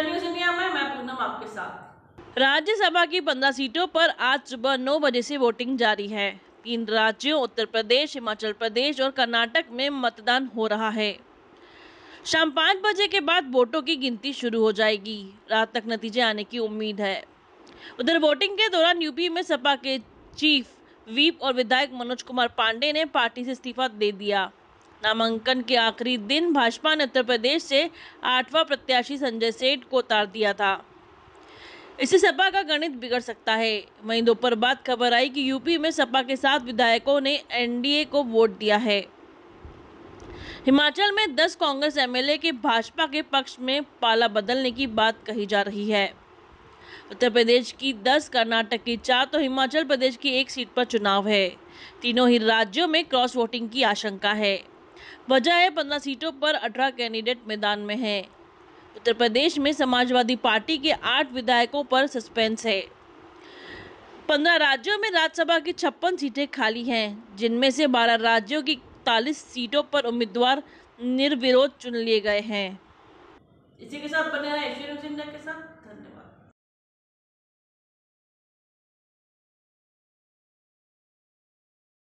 राज्य सभा राज्यसभा की पंद्रह सीटों पर आज सुबह नौ बजे से वोटिंग जारी है तीन राज्यों उत्तर प्रदेश हिमाचल प्रदेश और कर्नाटक में मतदान हो रहा है शाम पाँच बजे के बाद वोटों की गिनती शुरू हो जाएगी रात तक नतीजे आने की उम्मीद है उधर वोटिंग के दौरान यूपी में सपा के चीफ वीप और विधायक मनोज कुमार पांडे ने पार्टी से इस्तीफा दे दिया नामांकन के आखिरी दिन भाजपा ने उत्तर प्रदेश से आठवां प्रत्याशी संजय सेठ को उतार दिया था इससे सपा का गणित बिगड़ सकता है वहीं दोपहर बाद खबर आई कि यूपी में सपा के सात विधायकों ने एनडीए को वोट दिया है हिमाचल में 10 कांग्रेस एमएलए के भाजपा के पक्ष में पाला बदलने की बात कही जा रही है उत्तर प्रदेश की 10 कर्नाटक की चार तो हिमाचल प्रदेश की एक सीट पर चुनाव है तीनों ही राज्यों में क्रॉस वोटिंग की आशंका है वजह है पंद्रह सीटों पर अठारह कैंडिडेट मैदान में हैं उत्तर प्रदेश में समाजवादी पार्टी के आठ विधायकों पर सस्पेंस है पंद्रह राज्यों में राज्यसभा की छप्पन सीटें खाली हैं जिनमें से बारह राज्यों की इकतालीस सीटों पर उम्मीदवार निर्विरोध चुन लिए गए हैं इसी के साथ बने रहे के साथ धन्यवाद